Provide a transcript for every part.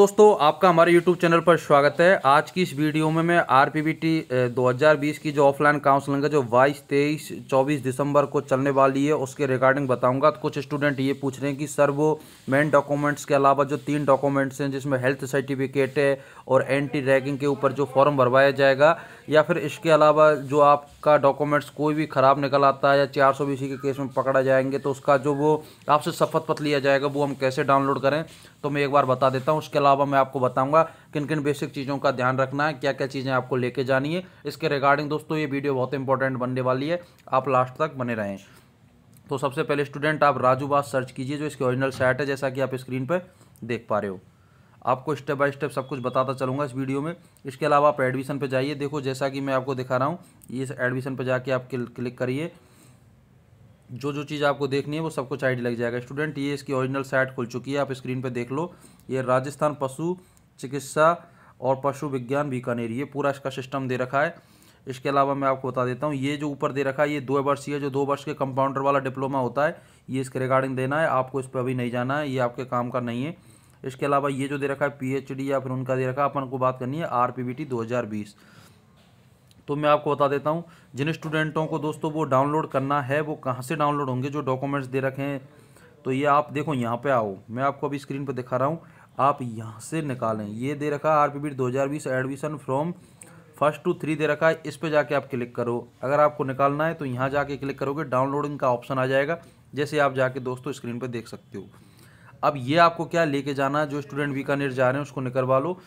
दोस्तों आपका हमारे YouTube चैनल पर स्वागत है आज की इस वीडियो में मैं आर पी बी बीस की जो ऑफलाइन काउंसलिंग है जो बाईस तेईस चौबीस दिसंबर को चलने वाली है उसके रिगार्डिंग बताऊंगा तो कुछ स्टूडेंट ये पूछ रहे हैं कि सर वो मेन डॉक्यूमेंट्स के अलावा जो तीन डॉक्यूमेंट्स हैं जिसमें हेल्थ सर्टिफिकेट है और एंटी रैगिंग के ऊपर जो फॉर्म भरवाया जाएगा या फिर इसके अलावा जो आपका डॉक्यूमेंट्स कोई भी ख़राब निकल आता है या चार के केस में पकड़ा जाएंगे तो उसका जो वो आपसे शपथ पथ लिया जाएगा वो हम कैसे डाउनलोड करें तो मैं एक बार बता देता हूँ उसके अलावा मैं आपको बताऊँगा किन किन बेसिक चीज़ों का ध्यान रखना है क्या क्या चीज़ें आपको लेके जानी है इसके रिगार्डिंग दोस्तों ये वीडियो बहुत इंपॉर्टेंट बनने वाली है आप लास्ट तक बने रहें तो सबसे पहले स्टूडेंट आप राजूबाज सर्च कीजिए जो इसके ओरिजिनल साइट है जैसा कि आप स्क्रीन पर देख पा रहे हो आपको स्टेप बाय स्टेप सब कुछ बताता चलूँगा इस वीडियो में इसके अलावा आप एडमिशन पर जाइए देखो जैसा कि मैं आपको दिखा रहा हूँ इस एडमिशन पर जाके आप क्लिक करिए जो जो चीज़ आपको देखनी है वो सब कुछ आईडी लग जाएगा स्टूडेंट ये इसकी ओरिजिनल साइट खुल चुकी है आप स्क्रीन पर देख लो ये राजस्थान पशु चिकित्सा और पशु विज्ञान बीकानेर ये पूरा इसका सिस्टम दे रखा है इसके अलावा मैं आपको बता देता हूँ ये जो ऊपर दे रखा है ये दो वर्षीय जो दो वर्ष के कंपाउंडर वाला डिप्लोमा होता है ये इसके रिगार्डिंग देना है आपको इस पर अभी नहीं जाना है ये आपके काम का नहीं है इसके अलावा ये जो दे रखा है पीएचडी या फिर उनका दे रखा है अपन को बात करनी है आर पी बी टी दो हज़ार बीस तो मैं आपको बता देता हूँ जिन स्टूडेंटों को दोस्तों वो डाउनलोड करना है वो कहाँ से डाउनलोड होंगे जो डॉक्यूमेंट्स दे रखे हैं तो ये आप देखो यहाँ पे आओ मैं आपको अभी स्क्रीन पर दिखा रहा हूँ आप यहाँ से निकालें ये दे रखा आर पी बी दो हज़ार बीस admission from first to three दे रखा है इस पर जाके आप क्लिक करो अगर आपको निकालना है तो यहाँ जाके क्लिक करोगे डाउनलोडिंग का ऑप्शन आ जाएगा जैसे आप जाके दोस्तों स्क्रीन पर देख सकते हो अब ये आपको क्या लेके जाना जो स्टूडेंट बीकानेर जा रहे हैं उसको निकलवा लो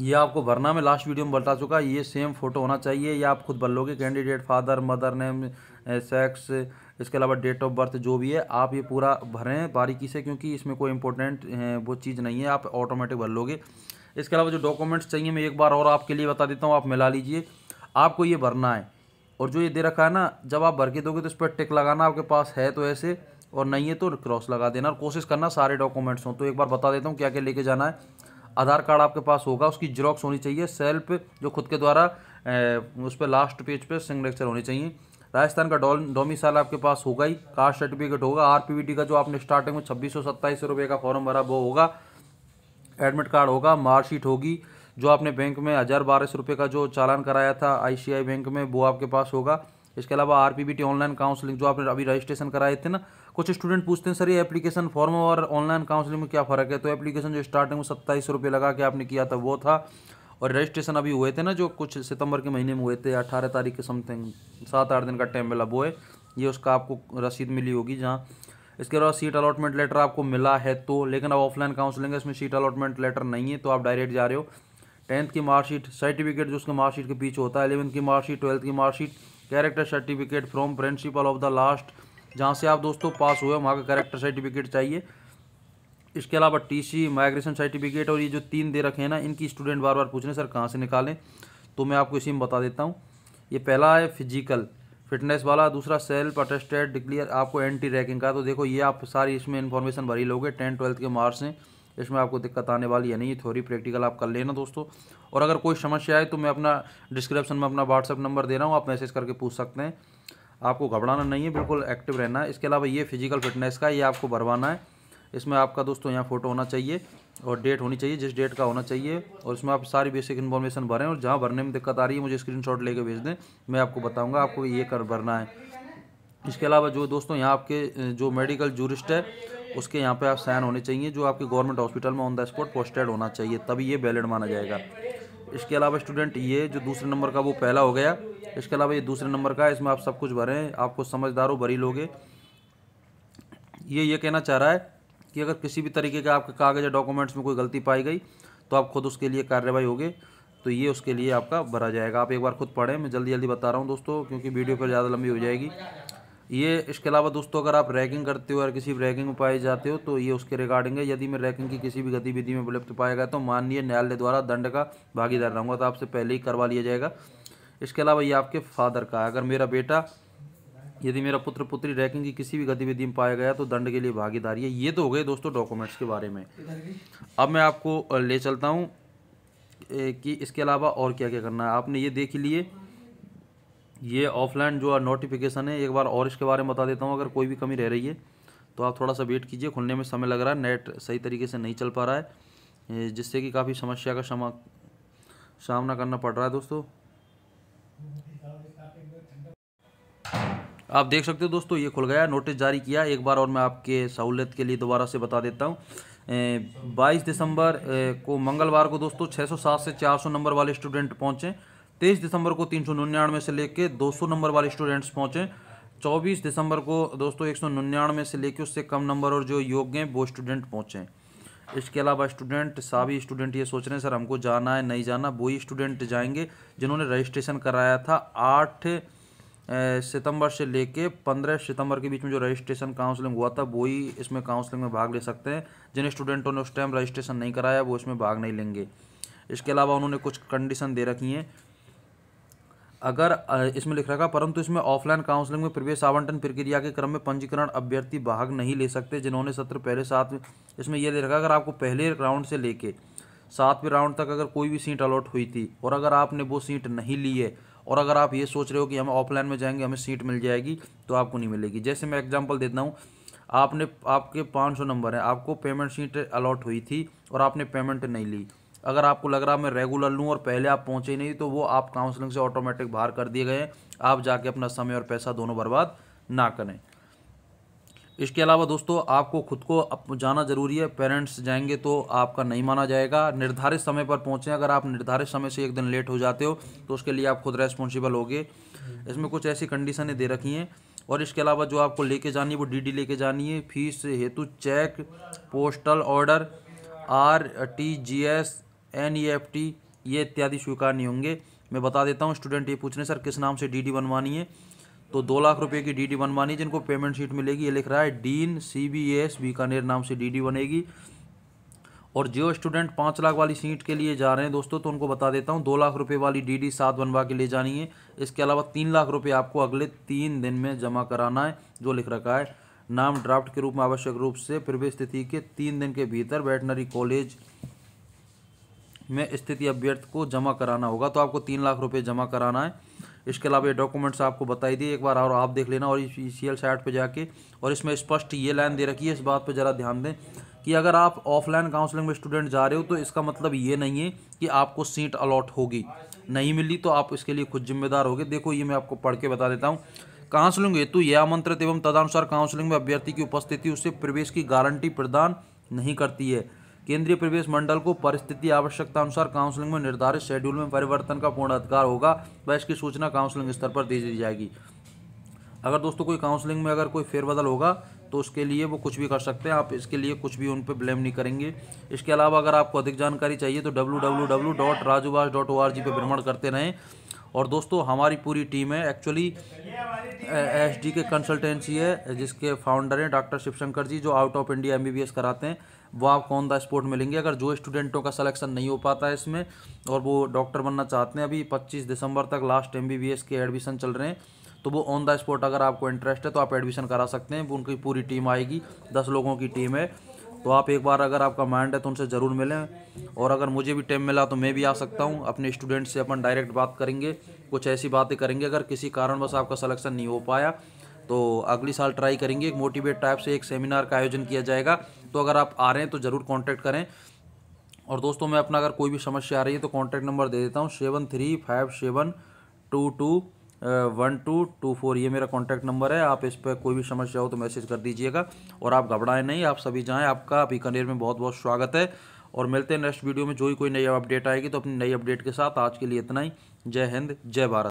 ये आपको भरना मैं लास्ट वीडियो में बता चुका ये सेम फोटो होना चाहिए या आप खुद भर लोगे candidate father mother name sex इसके अलावा डेट ऑफ बर्थ जो भी है आप ये पूरा भरें बारीकी से क्योंकि इसमें कोई इंपॉर्टेंट वो चीज़ नहीं है आप ऑटोमेटिक भर लोगे इसके अलावा जो डॉक्यूमेंट्स चाहिए मैं एक बार और आपके लिए बता देता हूँ आप मिला लीजिए आपको ये भरना है और जो ये दे रखा है ना जब आप भर के दोगे तो इस पर टिक लगाना आपके पास है तो ऐसे और नहीं है तो क्रॉस लगा देना और कोशिश करना सारे डॉक्यूमेंट्स हों तो एक बार बता देता हूँ क्या क्या लेके जाना है आधार कार्ड आपके पास होगा उसकी जेरोक्स होनी चाहिए सेल्फ जो खुद के द्वारा उस पर लास्ट पेज पर सिग्नेचर होनी चाहिए राजस्थान का डोमिसाइल आपके पास होगा ही कास्ट सर्टिफिकेट होगा आरपीवीटी का जो आपने स्टार्टिंग में छब्बीस सौ सत्ताईस का फॉर्म भरा वो होगा एडमिट कार्ड होगा मार्कशीट होगी जो आपने बैंक में हज़ार बारह सौ रुपये का जो चालान कराया था आईसीआई बैंक में वो आपके पास होगा इसके अलावा R P B T online counselling जो आपने अभी रजिस्ट्रेशन कराए थे ना कुछ स्टूडेंट पूछते हैं सर ये एप्लीकेशन फॉर्म और ऑनलाइन काउंसलिंग में क्या फ़र्क है तो एप्लीकेशन जो स्टार्टिंग में सत्ताईस सौ रुपये लगा के आपने किया था वो था और रजिस्ट्रेशन अभी हुए थे ना जो कुछ सितंबर के महीने में हुए थे अठारह तारीख के समथिंग सात आठ दिन का टाइम मिला वो है ये उसका आपको रसीद मिली होगी जहाँ इसके अलावा सीट अलॉटमेंट लेटर आपको मिला है तो लेकिन अब ऑफलाइन काउंसलिंग है इसमें सीट अलॉटमेंट लेटर नहीं है तो आप डायरेक्ट जा रहे हो टेंथ की मार्कशीट सर्टिफिकेट जो उसके मार्कशीट के पीछे होता है एलेवंथ की मार्कशीट ट्वेल्थ की marksheet character certificate from principal of the last जहाँ से आप दोस्तों पास हुए वहाँ का करेक्टर सर्टिफिकेट चाहिए इसके अलावा टीसी माइग्रेशन सर्टिफिकेट और ये जो तीन दे रखे हैं ना इनकी स्टूडेंट बार बार पूछ रहे सर कहाँ से निकालें तो मैं आपको इसी में बता देता हूँ ये पहला है फिजिकल फिटनेस वाला दूसरा सेल्फ अटेस्टेड डिक्लियर आपको एंटी रैकिंग का तो देखो ये आप सारी इसमें इन्फॉर्मेशन भरी लोगे टेंथ ट्वेल्थ के मार्क्स हैं इसमें आपको दिक्कत आने वाली है नहीं थोड़ी प्रैक्टिकल आप कर लेना दोस्तों और अगर कोई समस्या आए तो मैं अपना डिस्क्रिप्शन में अपना व्हाट्सअप नंबर दे रहा हूँ आप मैसेज करके पूछ सकते हैं आपको घबराना नहीं है बिल्कुल एक्टिव रहना है इसके अलावा ये फिजिकल फिटनेस का ये आपको भरवाना है इसमें आपका दोस्तों यहाँ फ़ोटो होना चाहिए और डेट होनी चाहिए जिस डेट का होना चाहिए और इसमें आप सारी बेसिक इन्फॉर्मेशन भरें और जहाँ भरने में दिक्कत आ रही है मुझे शॉट लेके भेज दें मैं आपको बताऊँगा आपको ये कर भरना है इसके अलावा जो दोस्तों यहाँ आपके जो मेडिकल जूरिस्ट है उसके यहाँ पे आप साइन होने चाहिए जो आपके गवर्नमेंट हॉस्पिटल में ऑन द स्पॉट पोस्टेड होना चाहिए तभी ये वैलिड माना जाएगा इसके अलावा स्टूडेंट ये जो दूसरे नंबर का वो पहला हो गया इसके अलावा ये दूसरे नंबर का है इसमें आप सब कुछ भरें आपको समझदार हो भरी लोगे ये ये कहना चाह रहा है कि अगर किसी भी तरीके का आपके कागज़ या डॉक्यूमेंट्स में कोई गलती पाई गई तो आप खुद उसके लिए कार्रवाई होगी तो ये उसके लिए आपका भरा जाएगा आप एक बार खुद पढ़ें मैं जल्दी जल्दी बता रहा हूँ दोस्तों क्योंकि वीडियो फिर ज़्यादा लंबी हो जाएगी ये इसके अलावा दोस्तों अगर आप रैकिंग करते हो और किसी रैकिंग में पाए जाते हो तो ये उसके रिगार्डिंग है यदि मैं रैकिंग की किसी भी गतिविधि में विलुप्त पाया गया तो माननीय न्यायालय द्वारा दंड का भागीदार रहूँगा तो आपसे पहले ही करवा लिया जाएगा इसके अलावा ये आपके फादर का है अगर मेरा बेटा यदि मेरा पुत्र पुत्री रैकिंग की किसी भी गतिविधि में पाया गया तो दंड के लिए भागीदारी है ये तो हो गए दोस्तों डॉक्यूमेंट्स के बारे में अब मैं आपको ले चलता हूँ कि इसके अलावा और क्या क्या करना है आपने ये देख लिए ये ऑफलाइन जो नोटिफिकेशन है एक बार और इसके बारे में बता देता हूँ अगर कोई भी कमी रह रही है तो आप थोड़ा सा वेट कीजिए खुलने में समय लग रहा है नेट सही तरीके से नहीं चल पा रहा है जिससे कि काफ़ी समस्या का समा सामना करना पड़ रहा है दोस्तों आप देख सकते हो दोस्तों ये खुल गया नोटिस जारी किया एक बार और मैं आपके सहूलियत के लिए दोबारा से बता देता हूँ 22 दिसंबर को मंगलवार को दोस्तों 607 से 400 नंबर वाले स्टूडेंट पहुँचें तेईस दिसंबर को तीन सौ निन्यानवे से लेकर 200 नंबर वाले स्टूडेंट्स पहुँचें 24 दिसंबर को दोस्तों एक सौ निन्यानवे से लेकर उससे कम नंबर और जो योग्य हैं वो स्टूडेंट पहुँचें इसके अलावा स्टूडेंट सभी स्टूडेंट ये सोच रहे हैं सर हमको जाना है नहीं जाना वही स्टूडेंट जाएंगे जिन्होंने रजिस्ट्रेशन कराया था आठ सितंबर से लेके पंद्रह सितंबर के बीच में जो रजिस्ट्रेशन काउंसलिंग हुआ था वही इसमें काउंसलिंग में भाग ले सकते हैं जिन स्टूडेंटों ने उस टाइम रजिस्ट्रेशन नहीं कराया वो इसमें भाग नहीं लेंगे इसके अलावा उन्होंने कुछ कंडीशन दे रखी हैं अगर इसमें लिख रखा परंतु इसमें ऑफलाइन काउंसलिंग में प्रवेश आवंटन प्रक्रिया के क्रम में पंजीकरण अभ्यर्थी भाग नहीं ले सकते जिन्होंने सत्र पहले साथ में इसमें यह लिखा अगर आपको पहले राउंड से लेके सातवें राउंड तक अगर कोई भी सीट अलॉट हुई थी और अगर आपने वो सीट नहीं ली है और अगर आप ये सोच रहे हो कि हम ऑफलाइन में जाएंगे हमें सीट मिल जाएगी तो आपको नहीं मिलेगी जैसे मैं एग्जाम्पल देता हूँ आपने आपके पाँच सौ नंबर हैं आपको पेमेंट सीट अलॉट हुई थी और आपने पेमेंट नहीं ली अगर आपको लग रहा मैं रेगुलर लूँ और पहले आप पहुँचे नहीं तो वो आप काउंसलिंग से ऑटोमेटिक बाहर कर दिए गए आप जाके अपना समय और पैसा दोनों बर्बाद ना करें इसके अलावा दोस्तों आपको खुद को जाना ज़रूरी है पेरेंट्स जाएंगे तो आपका नहीं माना जाएगा निर्धारित समय पर पहुँचें अगर आप निर्धारित समय से एक दिन लेट हो जाते हो तो उसके लिए आप खुद रेस्पॉन्सिबल होगे इसमें कुछ ऐसी कंडीशनें दे रखी हैं और इसके अलावा जो आपको लेके जानी है वो डीडी लेके जानी है फीस हेतु cheque postal order R T G S T e ये इत्यादि स्वीकार नहीं होंगे मैं बता देता हूँ स्टूडेंट ये पूछ रहे सर किस नाम से डी बनवानी है तो दो लाख रुपए की डीडी बनवानी जिनको पेमेंट शीट मिलेगी ये लिख रहा है dean C B S Bikaner नाम से डीडी बनेगी और जो स्टूडेंट पाँच लाख वाली सीट के लिए जा रहे हैं दोस्तों तो उनको बता देता हूँ दो लाख रुपए वाली डीडी सात बनवा के ले जानी है इसके अलावा तीन लाख रुपए आपको अगले तीन दिन में जमा कराना है जो लिख रखा है नाम ड्राफ्ट के रूप में आवश्यक रूप से प्रवेश तिथि के तीन दिन के भीतर वेटनरी कॉलेज में स्थिति अभ्यर्थ को जमा कराना होगा तो आपको तीन लाख रुपये जमा कराना है इसके अलावा ये डॉक्यूमेंट्स आपको बताई दिए एक बार और आप देख लेना और ई सी एल साइट पर जाके और इसमें स्पष्ट ये लाइन दे रखी है इस बात पर ज़रा ध्यान दें कि अगर आप ऑफलाइन काउंसलिंग में स्टूडेंट जा रहे हो तो इसका मतलब ये नहीं है कि आपको सीट अलॉट होगी नहीं मिली तो आप इसके लिए खुद जिम्मेदार होगे देखो ये मैं आपको पढ़ के बता देता हूँ काउंसलिंग हेतु यह आमंत्रित एवं तदनुसार काउंसलिंग में अभ्यर्थी की उपस्थिति उससे प्रवेश की गारंटी प्रदान नहीं करती है केंद्रीय प्रवेश मंडल को परिस्थिति आवश्यकता अनुसार काउंसलिंग में निर्धारित शेड्यूल में परिवर्तन का पूर्ण अधिकार होगा व इसकी सूचना काउंसलिंग स्तर पर दी जाएगी अगर दोस्तों कोई काउंसलिंग में अगर कोई फेरबदल होगा तो उसके लिए वो कुछ भी कर सकते हैं आप इसके लिए कुछ भी उन पर ब्लेम नहीं करेंगे इसके अलावा अगर आपको अधिक जानकारी चाहिए तो W W W dot Rajuvas dot O R G पर भ्रमण करते रहें और दोस्तों हमारी पूरी टीम है actually S D K consultancy है जिसके फाउंडर हैं डॉक्टर शिवशंकर जी जो out of India M B B S कराते हैं वो आपको ऑन द स्पॉट मिलेंगे अगर जो स्टूडेंटों का सलेक्शन नहीं हो पाता है इसमें और वो डॉक्टर बनना चाहते हैं अभी पच्चीस दिसंबर तक लास्ट एम के एडमिशन चल रहे हैं तो वो ऑन द स्पॉट अगर आपको इंटरेस्ट है तो आप एडमिशन करा सकते हैं उनकी पूरी टीम आएगी दस लोगों की टीम है तो आप एक बार अगर आपका माइंड है तो उनसे ज़रूर मिलें और अगर मुझे भी टाइम मिला तो मैं भी आ सकता हूँ अपने स्टूडेंट से अपन डायरेक्ट बात करेंगे कुछ ऐसी बातें करेंगे अगर किसी कारणवश आपका सलेक्शन नहीं हो पाया तो अगली साल ट्राई करेंगे एक मोटिवेट टाइप से एक सेमिनार का आयोजन किया जाएगा तो अगर आप आ रहे हैं तो ज़रूर कॉन्टैक्ट करें और दोस्तों मैं अपना अगर कोई भी समस्या आ रही है तो कॉन्टैक्ट नंबर दे देता हूँ seven three five seven two two one two two four ये मेरा कॉन्टैक्ट नंबर है आप इस पर कोई भी समस्या हो तो मैसेज कर दीजिएगा और आप घबराएं नहीं आप सभी जाएँ आपका बीकानेर में बहुत बहुत स्वागत है और मिलते हैं नेक्स्ट वीडियो में जो ही कोई नई अपडेट आएगी तो अपनी नई अपडेट के साथ आज के लिए इतना ही जय हिंद जय भारत